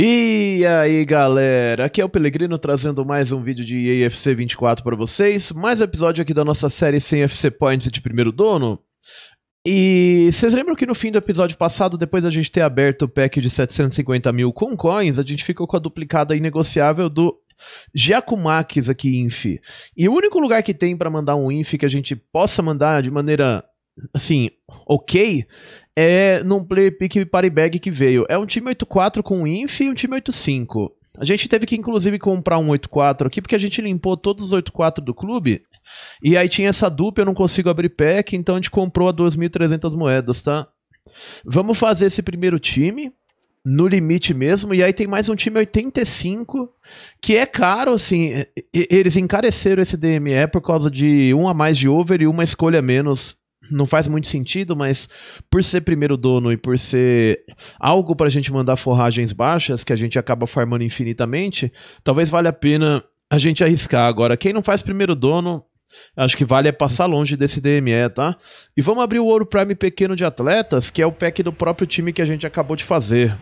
E aí galera, aqui é o Pelegrino trazendo mais um vídeo de EAFC 24 para vocês, mais um episódio aqui da nossa série sem FC Points de primeiro dono. E vocês lembram que no fim do episódio passado, depois da gente ter aberto o pack de 750 mil com coins, a gente ficou com a duplicada inegociável do Giacomax aqui, INF. E o único lugar que tem para mandar um INF que a gente possa mandar de maneira assim, ok, é num play pick party bag que veio. É um time 8-4 com inf e um time 8-5. A gente teve que, inclusive, comprar um 8-4 aqui, porque a gente limpou todos os 8-4 do clube. E aí tinha essa dupla, eu não consigo abrir pack, então a gente comprou a 2.300 moedas, tá? Vamos fazer esse primeiro time, no limite mesmo. E aí tem mais um time 85, que é caro, assim. Eles encareceram esse DME por causa de um a mais de over e uma escolha menos não faz muito sentido, mas por ser primeiro dono e por ser algo para a gente mandar forragens baixas, que a gente acaba farmando infinitamente, talvez valha a pena a gente arriscar. Agora, quem não faz primeiro dono, acho que vale é passar longe desse DME, tá? E vamos abrir o Ouro Prime Pequeno de Atletas, que é o pack do próprio time que a gente acabou de fazer.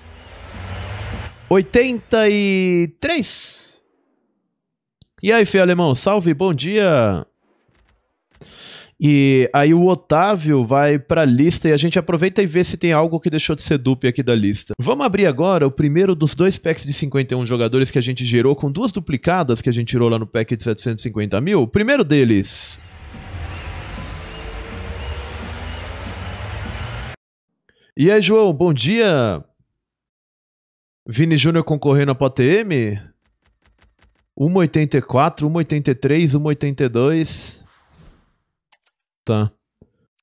83! E aí, Fê Alemão, salve, bom dia! E aí o Otávio vai para a lista e a gente aproveita e vê se tem algo que deixou de ser dupe aqui da lista. Vamos abrir agora o primeiro dos dois packs de 51 jogadores que a gente gerou com duas duplicadas que a gente tirou lá no pack de 750 mil. O primeiro deles, E aí, João, bom dia! Vini Júnior concorrendo à PTM? 1,84, 1,83, 1,82. Tá.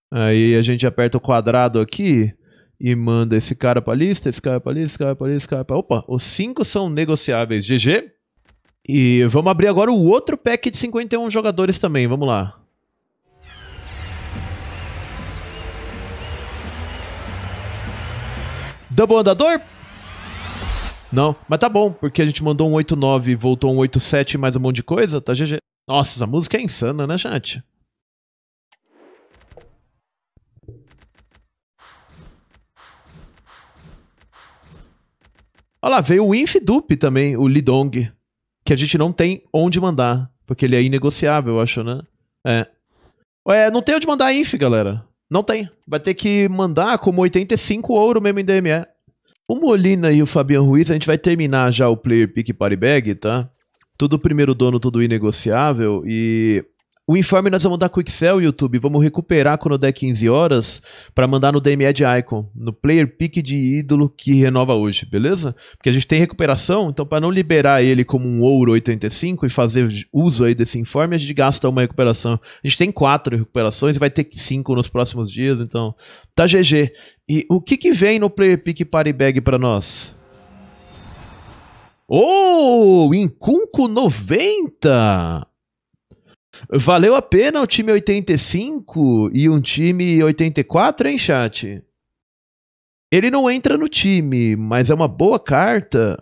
Aí a gente aperta o quadrado aqui e manda esse cara pra lista, esse cara pra lista, esse cara pra lista, esse cara pra... Opa, os cinco são negociáveis, GG. E vamos abrir agora o outro pack de 51 jogadores também, vamos lá. Double andador? Não, mas tá bom, porque a gente mandou um 8-9, voltou um 8-7 mais um monte de coisa, tá GG. Nossa, essa música é insana, né, chat? Olha lá, veio o Infidup também, o Lidong, que a gente não tem onde mandar, porque ele é inegociável, eu acho, né? É. Ué, não tem onde mandar Inf, galera. Não tem. Vai ter que mandar como 85 ouro mesmo em DME. O Molina e o Fabian Ruiz, a gente vai terminar já o Player Pick Party Bag, tá? Tudo primeiro dono, tudo inegociável. E o informe nós vamos mandar com Excel, YouTube. Vamos recuperar quando der 15 horas para mandar no DME de Icon, no player pick de ídolo que renova hoje, beleza? Porque a gente tem recuperação, então para não liberar ele como um ouro 85 e fazer uso aí desse informe, a gente gasta uma recuperação. A gente tem quatro recuperações e vai ter cinco nos próximos dias, então tá GG. E o que que vem no player pick party bag para nós? Oh, Incunco 90! Valeu a pena o time 85 e um time 84, hein, chat? Ele não entra no time, mas é uma boa carta.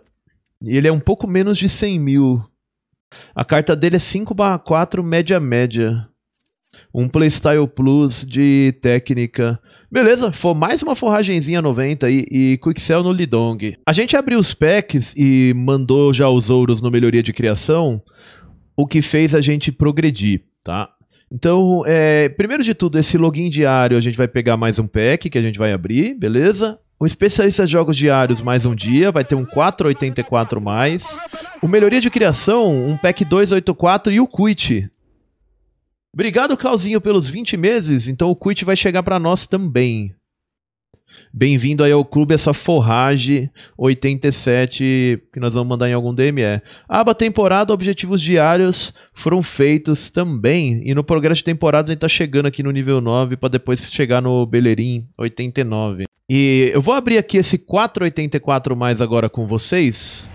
E ele é um pouco menos de 100 mil. A carta dele é 5/4 média média. Um Playstyle Plus de técnica. Beleza, foi mais uma forragenzinha 90 e, e Quicksell no Lidong. A gente abriu os packs e mandou já os ouros no melhoria de criação o que fez a gente progredir, tá? Então, é, primeiro de tudo, esse login diário, a gente vai pegar mais um pack que a gente vai abrir, beleza? O especialista jogos diários mais um dia, vai ter um 484 mais. O melhoria de criação, um pack 284 e o quit. Obrigado, Calzinho, pelos 20 meses. Então o quit vai chegar para nós também. Bem-vindo aí ao clube, essa forragem 87 que nós vamos mandar em algum DME. Aba temporada, objetivos diários foram feitos também. E no progresso de temporadas a gente tá chegando aqui no nível 9 para depois chegar no Belerim 89. E eu vou abrir aqui esse 484 mais agora com vocês.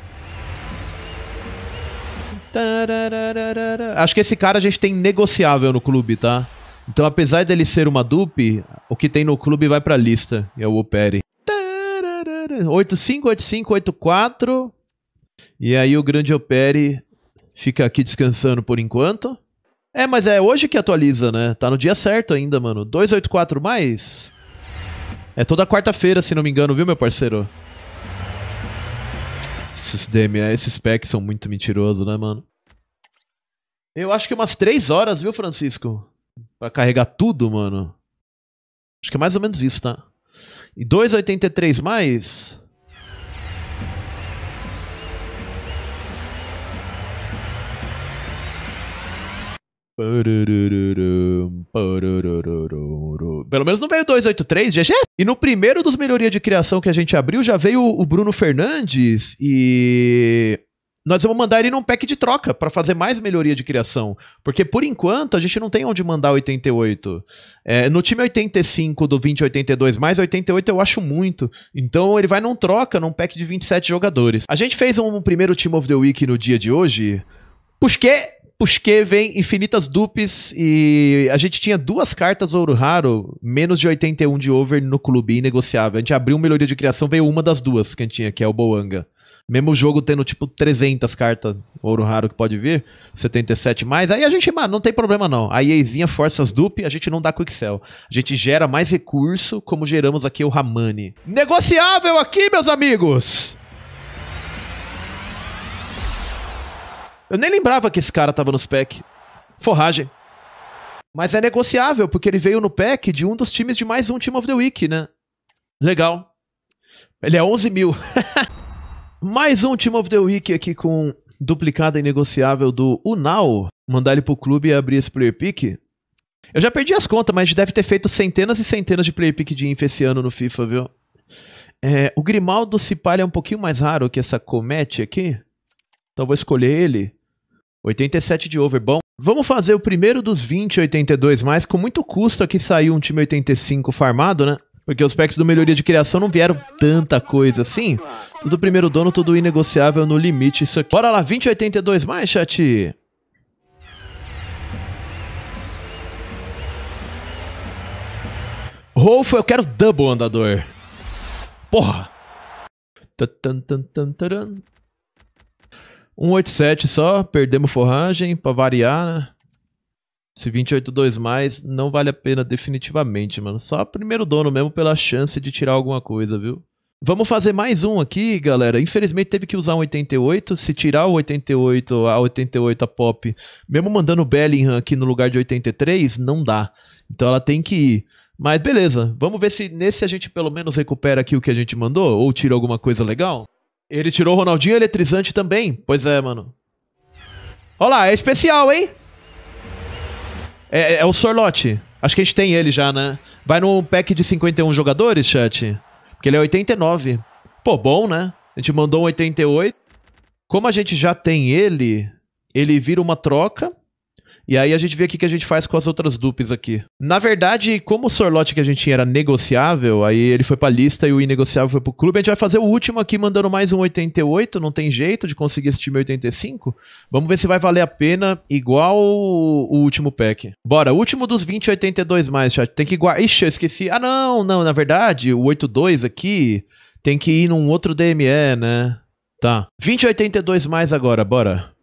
Acho que esse cara a gente tem negociável no clube, tá? Então, apesar dele ser uma dupe, o que tem no clube vai para a lista, e é o Opere. 858584. E aí o grande Opere fica aqui descansando por enquanto. É, mas é hoje que atualiza, né? Tá no dia certo ainda, mano. 284 mais. É toda quarta-feira, se não me engano, viu, meu parceiro? Esses DMA, é, esses packs são muito mentirosos, né, mano? Eu acho que umas 3 horas, viu, Francisco? Pra carregar tudo, mano. Acho que é mais ou menos isso, tá? E 2,83 mais. Pelo menos não veio 283, GG. E no primeiro dos melhoria de criação que a gente abriu, já veio o Bruno Fernandes e nós vamos mandar ele num pack de troca para fazer mais melhoria de criação. Porque por enquanto a gente não tem onde mandar 88. É, no time 85 do 2082 mais 88 eu acho muito. Então ele vai num troca, num pack de 27 jogadores. A gente fez um primeiro Team of the Week no dia de hoje. Porque Pushke vem infinitas dupes e a gente tinha duas cartas ouro raro, menos de 81 de over no clube, inegociável. A gente abriu uma melhoria de criação, veio uma das duas que a gente tinha, que é o Boanga. Mesmo o jogo tendo, tipo, 300 cartas ouro raro que pode vir, 77 mais, aí a gente, mano, não tem problema não. A EAzinha forças dupe, a gente não dá quick sell. A gente gera mais recurso, como geramos aqui o Ramani. Negociável aqui, meus amigos! Eu nem lembrava que esse cara tava nos pack. Forragem. Mas é negociável, porque ele veio no pack de um dos times de mais um Team of the Week, né? Legal. Ele é 11 mil. Mais um Team of the Week aqui com duplicada inegociável do Unal. Mandar ele pro clube e abrir esse player pick. Eu já perdi as contas, mas deve ter feito centenas e centenas de player pick de inf esse ano no FIFA, viu? É, o Grimaldo Cipalha é um pouquinho mais raro que essa Comete aqui. Então vou escolher ele. 87 de over, bom. Vamos fazer o primeiro dos 20 82 mais. Com muito custo aqui saiu um time 85 farmado, né? Porque os packs do melhoria de criação não vieram tanta coisa assim. Tudo primeiro dono, tudo inegociável no limite. Isso aqui. Bora lá, 2082 mais, chat. Rolfo, eu quero double andador. Porra. 187 só, perdemos forragem pra variar, né? Esse 28-2 mais não vale a pena definitivamente, mano. Só primeiro dono mesmo pela chance de tirar alguma coisa, viu? Vamos fazer mais um aqui, galera. Infelizmente teve que usar um 88. Se tirar o 88, a 88, a pop, mesmo mandando o Bellingham aqui no lugar de 83, não dá. Então ela tem que ir. Mas beleza, vamos ver se nesse a gente pelo menos recupera aqui o que a gente mandou ou tira alguma coisa legal. Ele tirou o Ronaldinho eletrizante também. Pois é, mano. Olha lá, é especial, hein? É, é, é o Sorlote. Acho que a gente tem ele já, né? Vai no pack de 51 jogadores, chat? Porque ele é 89. Pô, bom, né? A gente mandou um 88. Como a gente já tem ele, ele vira uma troca. E aí a gente vê o que a gente faz com as outras dupes aqui. Na verdade, como o sorlote que a gente tinha era negociável, aí ele foi pra lista e o inegociável foi pro clube. A gente vai fazer o último aqui, mandando mais um 88. Não tem jeito de conseguir esse time 85. Vamos ver se vai valer a pena, igual o último pack. Bora, último dos 20 82 mais, chat. Tem que guardar. Ixi, eu esqueci. Ah, não, não, na verdade, o 82 aqui tem que ir num outro DME, né? Tá. 2082 mais agora, bora.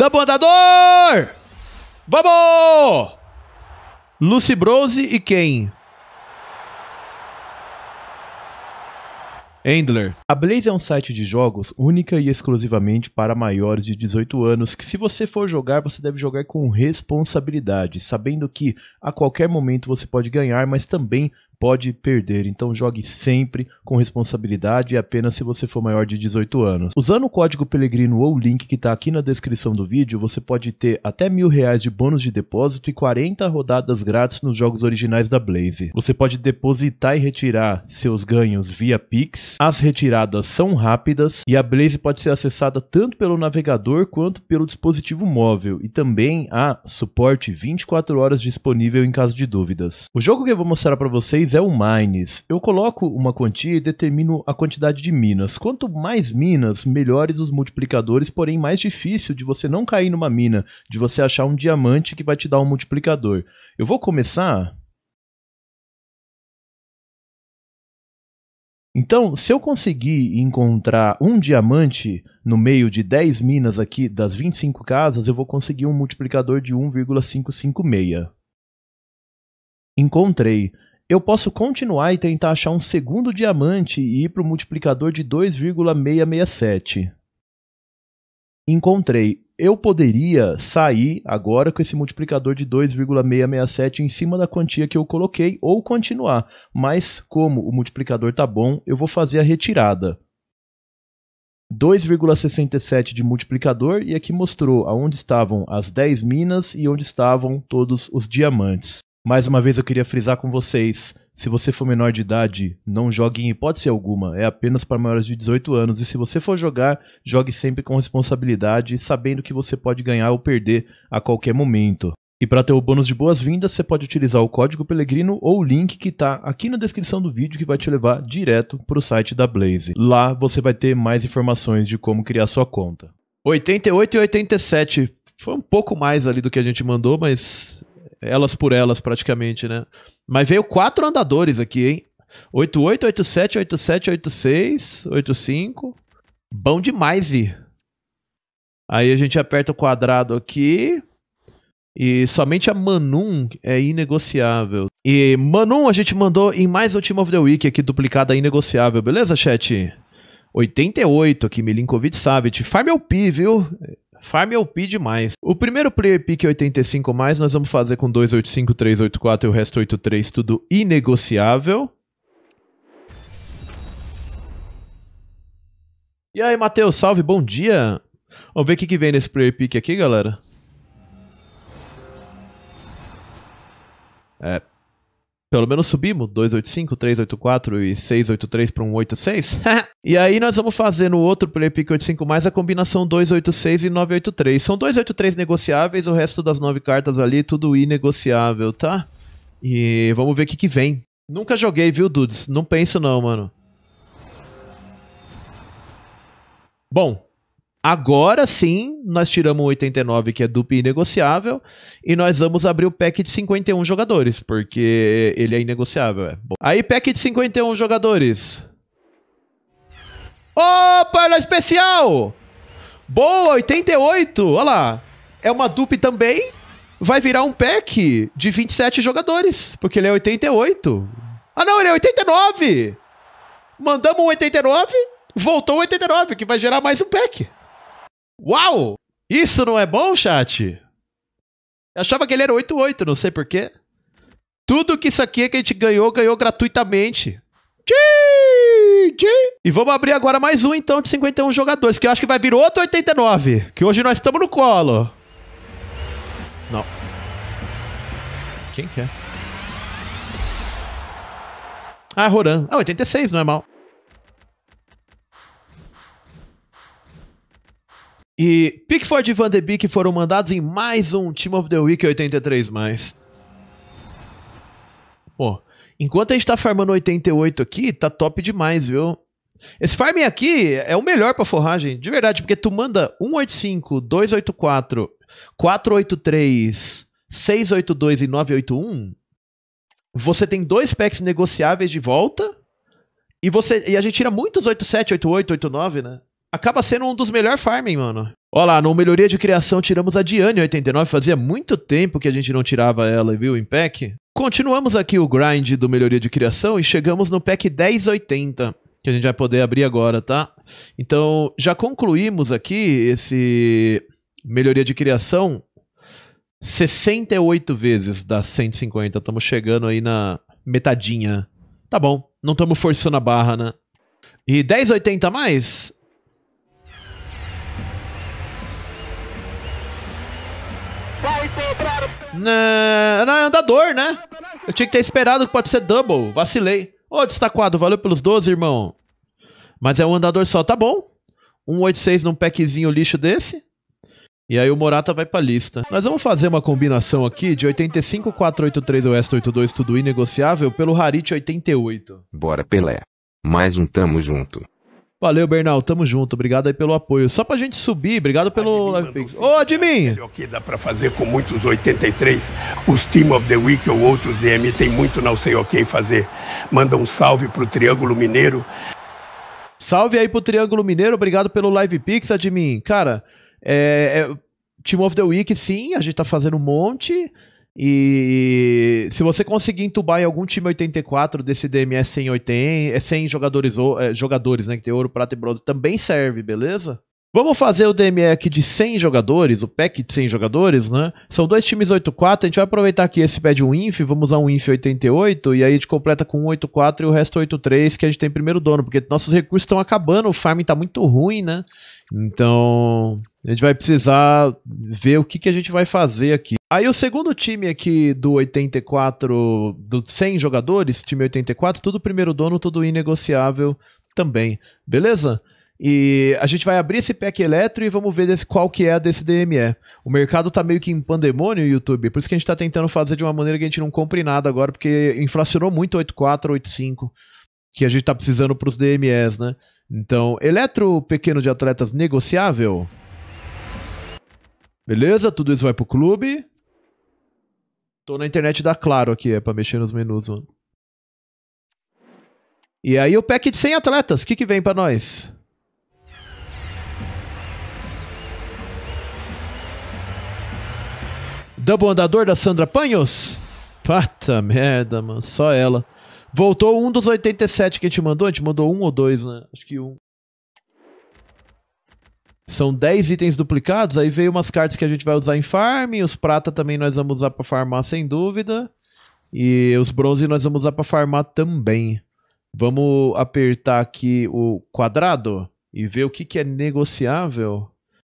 Dabordador! Vamos! Lucy Bronze e quem? Endler. A Blaze é um site de jogos única e exclusivamente para maiores de 18 anos, que se você for jogar, você deve jogar com responsabilidade, sabendo que a qualquer momento você pode ganhar, mas também pode perder, então jogue sempre com responsabilidade e apenas se você for maior de 18 anos. Usando o código Pelegrino ou o link que está aqui na descrição do vídeo, você pode ter até mil reais de bônus de depósito e 40 rodadas grátis nos jogos originais da Blaze. Você pode depositar e retirar seus ganhos via Pix, as retiradas são rápidas e a Blaze pode ser acessada tanto pelo navegador quanto pelo dispositivo móvel e também há suporte 24 horas disponível em caso de dúvidas. O jogo que eu vou mostrar para vocês é o mines. Eu coloco uma quantia e determino a quantidade de minas. Quanto mais minas, melhores os multiplicadores, porém mais difícil de você não cair numa mina, de você achar um diamante que vai te dar um multiplicador. Eu vou começar Então, se eu conseguir encontrar um diamante no meio de 10 minas aqui das 25 casas, eu vou conseguir um multiplicador de 1,556. Encontrei eu posso continuar e tentar achar um segundo diamante e ir para o multiplicador de 2,667. Encontrei. Eu poderia sair agora com esse multiplicador de 2,667 em cima da quantia que eu coloquei ou continuar, mas como o multiplicador tá bom, eu vou fazer a retirada. 2,67 de multiplicador e aqui mostrou aonde estavam as 10 minas e onde estavam todos os diamantes. Mais uma vez eu queria frisar com vocês: se você for menor de idade, não jogue em hipótese alguma, é apenas para maiores de 18 anos. E se você for jogar, jogue sempre com responsabilidade, sabendo que você pode ganhar ou perder a qualquer momento. E para ter o bônus de boas-vindas, você pode utilizar o código Pelegrino ou o link que está aqui na descrição do vídeo que vai te levar direto para o site da Blaze. Lá você vai ter mais informações de como criar sua conta. 88 e 87 foi um pouco mais ali do que a gente mandou, mas elas por elas praticamente, né? Mas veio quatro andadores aqui, hein? 88, 87, 87, 86, 85. Bom demais, vi. Aí a gente aperta o quadrado aqui. E somente a Manum é inegociável. E Manum a gente mandou em mais o Team of the Week aqui, duplicada inegociável, beleza, chat? 88 aqui, Milinkovic Savic. Farm LP, viu? Farm é OP demais. O primeiro player pick 85 mais, nós vamos fazer com 285, 384 e o resto 83, tudo inegociável. E aí, Matheus, salve, bom dia. Vamos ver o que, que vem nesse player pick aqui, galera. É, pelo menos subimos 285, 384 e 683 para um 86. e aí nós vamos fazer no outro pick 85 mais a combinação 286 e 983. São 283 negociáveis, o resto das nove cartas ali tudo inegociável, tá? E vamos ver o que que vem. Nunca joguei, viu, dudes? Não penso não, mano. Bom, Agora sim, nós tiramos o 89, que é dupla e negociável, e nós vamos abrir o pack de 51 jogadores, porque ele é inegociável. É. Aí, pack de 51 jogadores. Ô, oh, especial! Boa, 88! Olha lá. É uma dupla também. Vai virar um pack de 27 jogadores, porque ele é 88. Ah, não, ele é 89! Mandamos um 89, voltou o 89, que vai gerar mais um pack. Uau! Isso não é bom, chat? Eu achava que ele era 8-8, não sei porquê. Tudo que isso aqui é que a gente ganhou, ganhou gratuitamente. E vamos abrir agora mais um, então, de 51 jogadores, que eu acho que vai vir outro 89, que hoje nós estamos no colo. Não. Quem que é? Ah, Roran. Ah, 86, não é mal. E Pickford e Van de Beek foram mandados em mais um Team of the Week 83. Pô, enquanto a gente tá farmando 88 aqui, tá top demais, viu? Esse farming aqui é o melhor pra forragem, de verdade, porque tu manda 185, 284, 483, 682 e 981. Você tem dois packs negociáveis de volta. E, você, e a gente tira muitos 87, 88, 89, né? acaba sendo um dos melhores farming, mano. Olha lá, no Melhoria de Criação tiramos a Diane 89, fazia muito tempo que a gente não tirava ela, viu, em pack. Continuamos aqui o grind do Melhoria de Criação e chegamos no pack 1080, que a gente vai poder abrir agora, tá? Então, já concluímos aqui esse Melhoria de Criação 68 vezes das 150, estamos chegando aí na metadinha. Tá bom, não estamos forçando a barra, né? E 1080 a mais? Não é andador, né? Eu tinha que ter esperado que pode ser double. Vacilei. Ô, destacado, valeu pelos 12, irmão. Mas é um andador só, tá bom. 186 num packzinho lixo desse. E aí o Morata vai pra lista. Nós vamos fazer uma combinação aqui de 85, 483, Oeste 82, tudo inegociável, pelo Harit 88. Bora, Pelé. Mais um tamo junto. Valeu, Bernal. Tamo junto. Obrigado aí pelo apoio. Só pra gente subir, obrigado pelo LivePix. Ô, é Admin! O que dá pra fazer com muitos 83, os Team of the Week ou outros DM tem muito não sei o que fazer. Manda um salve pro Triângulo Mineiro. Salve aí pro Triângulo Mineiro. Obrigado pelo Live Admin. Cara, é, é, Team of the Week, sim, a gente tá fazendo um monte. E se você conseguir entubar em algum time 84 desse DMS 180, 100 jogadores, é, jogadores, né, que tem ouro, prata e bronze, também serve, beleza? Vamos fazer o DME aqui de 100 jogadores, o pack de 100 jogadores, né? São dois times 8-4, a gente vai aproveitar aqui esse pede um INF, vamos usar um INF 88, e aí a gente completa com 8-4 e o resto 83, que a gente tem primeiro dono, porque nossos recursos estão acabando, o farming tá muito ruim, né? Então, a gente vai precisar ver o que, que a gente vai fazer aqui. Aí o segundo time aqui do 84, dos 100 jogadores, time 84, tudo primeiro dono, tudo inegociável também, beleza? E a gente vai abrir esse pack eletro e vamos ver desse, qual que é desse DME. O mercado tá meio que em pandemônio, YouTube, por isso que a gente tá tentando fazer de uma maneira que a gente não compre nada agora, porque inflacionou muito 84, 85, que a gente tá precisando pros DMEs, né? Então, eletro pequeno de atletas negociável... Beleza? Tudo isso vai pro clube. Tô na internet da Claro aqui, é pra mexer nos menus, mano. E aí o pack de 100 atletas, o que que vem pra nós? Double andador da Sandra Panhos? Pata merda, mano, só ela. Voltou um dos 87 que a gente mandou, a gente mandou um ou dois, né? Acho que um. São 10 itens duplicados, aí veio umas cartas que a gente vai usar em farm, os prata também nós vamos usar para farmar sem dúvida, e os bronze nós vamos usar para farmar também. Vamos apertar aqui o quadrado e ver o que, que é negociável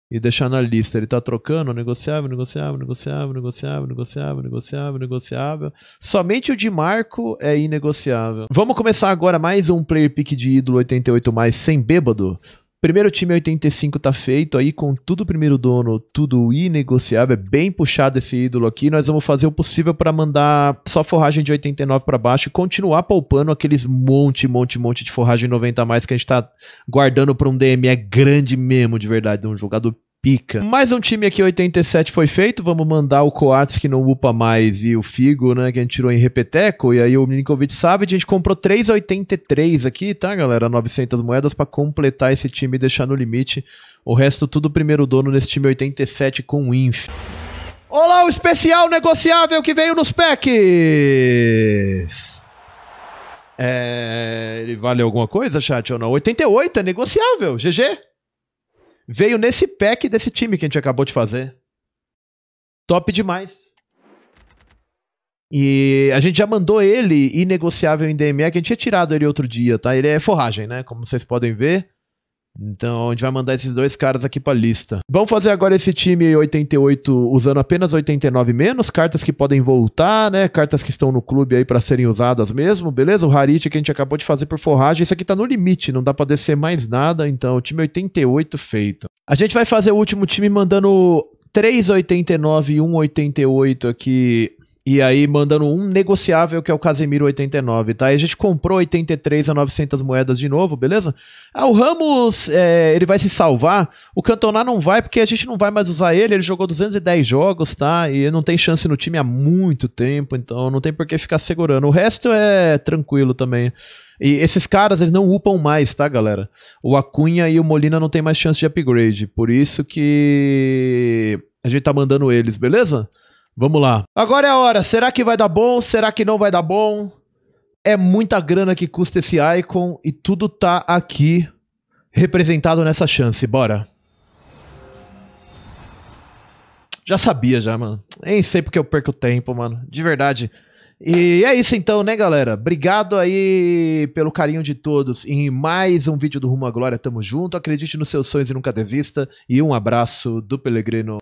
e deixar na lista. Ele está trocando negociável, negociável, negociável, negociável, negociável, negociável, negociável. Somente o de Marco é inegociável. Vamos começar agora mais um player pick de ídolo 88 mais sem bêbado. Primeiro time 85 tá feito aí, com tudo primeiro dono, tudo inegociável, é bem puxado esse ídolo aqui. Nós vamos fazer o possível para mandar só forragem de 89 para baixo e continuar poupando aqueles monte, monte, monte de forragem 90 a mais que a gente tá guardando para um DM é grande mesmo, de verdade, um jogador pica. Mais um time aqui, 87 foi feito. Vamos mandar o Coates que não upa mais e o Figo, né? Que a gente tirou em repeteco. E aí o Milinkovic sabe. A gente comprou 3,83 aqui, tá, galera? 900 moedas para completar esse time e deixar no limite. O resto tudo primeiro dono nesse time 87 com o Inf. Olá, o especial negociável que veio nos packs! É, ele vale alguma coisa, chat ou não? 88 é negociável, GG veio nesse pack desse time que a gente acabou de fazer. Top demais. E a gente já mandou ele inegociável em DME, que a gente tinha tirado ele outro dia, tá? Ele é forragem, né? Como vocês podem ver. Então a gente vai mandar esses dois caras aqui pra lista. Vamos fazer agora esse time 88 usando apenas 89 menos, cartas que podem voltar, né? Cartas que estão no clube aí para serem usadas mesmo, beleza? O Harit que a gente acabou de fazer por forragem, isso aqui tá no limite, não dá pra descer mais nada, então time 88 feito. A gente vai fazer o último time mandando 3,89 e 1,88 aqui e aí mandando um negociável, que é o Casemiro 89, tá? E a gente comprou 83 a 900 moedas de novo, beleza? Ah, o Ramos, é, ele vai se salvar. O Cantona não vai, porque a gente não vai mais usar ele. Ele jogou 210 jogos, tá? E não tem chance no time há muito tempo, então não tem por que ficar segurando. O resto é tranquilo também. E esses caras, eles não upam mais, tá, galera? O Acunha e o Molina não tem mais chance de upgrade. Por isso que a gente tá mandando eles, beleza? Vamos lá. Agora é a hora. Será que vai dar bom? Será que não vai dar bom? É muita grana que custa esse icon e tudo tá aqui representado nessa chance. Bora. Já sabia, já, mano. Nem sei porque eu perco tempo, mano. De verdade. E é isso então, né, galera? Obrigado aí pelo carinho de todos em mais um vídeo do Rumo à Glória. Tamo junto. Acredite nos seus sonhos e nunca desista. E um abraço do Pelegrino.